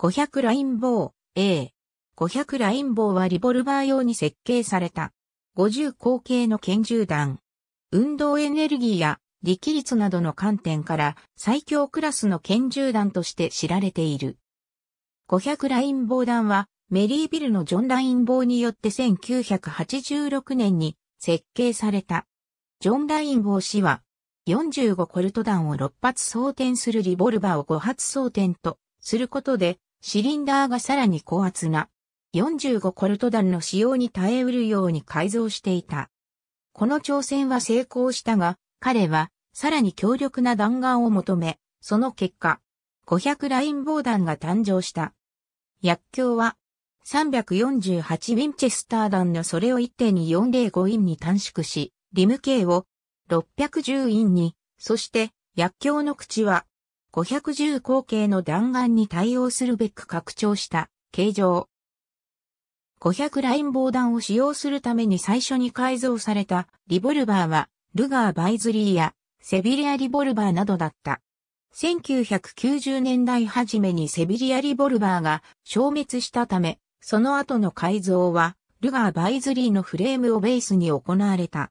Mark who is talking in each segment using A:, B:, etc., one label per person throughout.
A: 500ライン棒 A。500ライン棒はリボルバー用に設計された。50口径の拳銃弾。運動エネルギーや力率などの観点から最強クラスの拳銃弾として知られている。500ライン棒弾はメリービルのジョン・ライン棒によって1986年に設計された。ジョン・ライン棒氏は45コルト弾を6発装填するリボルバーを5発装填とすることでシリンダーがさらに高圧な45コルト弾の使用に耐えうるように改造していた。この挑戦は成功したが、彼はさらに強力な弾丸を求め、その結果、500ライン防弾が誕生した。薬莢は348ウィンチェスター弾のそれを1.405インに短縮し、リム径を610インに、そして薬莢の口は510口径の弾丸に対応するべく拡張した形状。500ライン防弾を使用するために最初に改造されたリボルバーは、ルガー・バイズリーやセビリア・リボルバーなどだった。1990年代初めにセビリア・リボルバーが消滅したため、その後の改造は、ルガー・バイズリーのフレームをベースに行われた。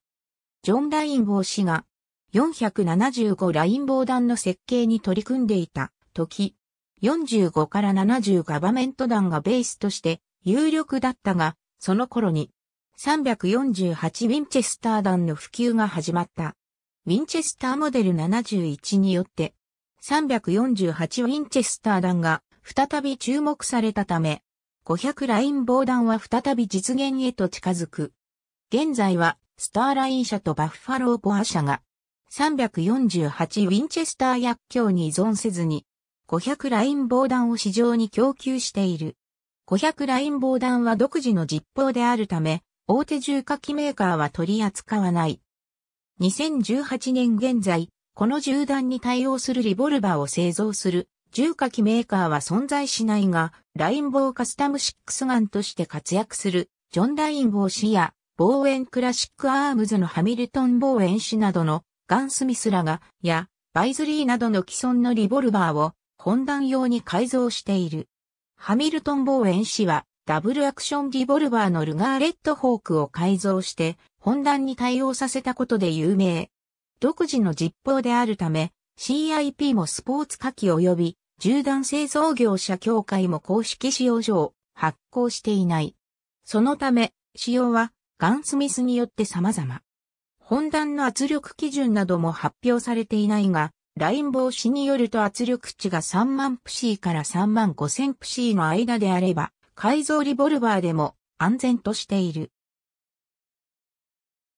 A: ジョン・ライン防止が475ライン防弾の設計に取り組んでいた時、45から70ガバメント弾がベースとして有力だったが、その頃に348ウィンチェスター弾の普及が始まった。ウィンチェスターモデル71によって348ウィンチェスター弾が再び注目されたため、500ライン防弾は再び実現へと近づく。現在はスターライン社とバッファローポア社が348ウィンチェスター薬莢に依存せずに、500ライン防弾を市場に供給している。500ライン防弾は独自の実砲であるため、大手重火器メーカーは取り扱わない。2018年現在、この銃弾に対応するリボルバーを製造する重火器メーカーは存在しないが、ラインボーカスタムシックスガンとして活躍する、ジョン・ラインボー氏や、ボーエン・クラシック・アームズのハミルトン・ボーエン氏などのガン・スミスらが、や、バイズリーなどの既存のリボルバーを本弾用に改造している。ハミルトン・ボーエン氏は、ダブルアクションリボルバーのルガーレット・ホークを改造して、本弾に対応させたことで有名。独自の実法であるため、CIP もスポーツ火器及び、銃弾製造業者協会も公式使用上、発行していない。そのため、使用は、ガンスミスによって様々。本段の圧力基準なども発表されていないが、ライン防止によると圧力値が3万プシーから3万5千プシーの間であれば、改造リボルバーでも安全としている。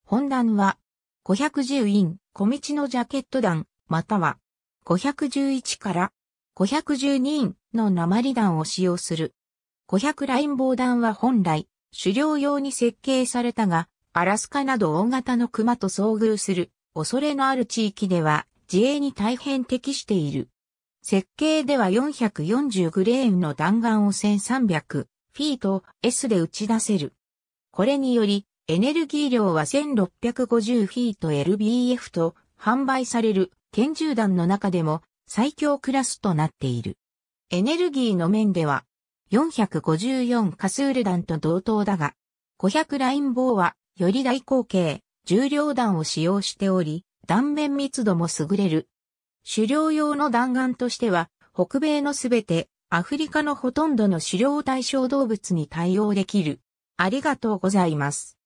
A: 本弾は、510イン、小道のジャケット弾、または、511から512インの鉛弾を使用する。500ライン防弾は本来、狩猟用に設計されたが、アラスカなど大型の熊と遭遇する恐れのある地域では自衛に大変適している。設計では440グレーンの弾丸を1300フィート S で打ち出せる。これによりエネルギー量は1650フィート LBF と販売される拳銃弾の中でも最強クラスとなっている。エネルギーの面では454カスール弾と同等だが、500ライン棒はより大口径、重量弾を使用しており、断面密度も優れる。狩猟用の弾丸としては、北米のすべて、アフリカのほとんどの狩猟対象動物に対応できる。ありがとうございます。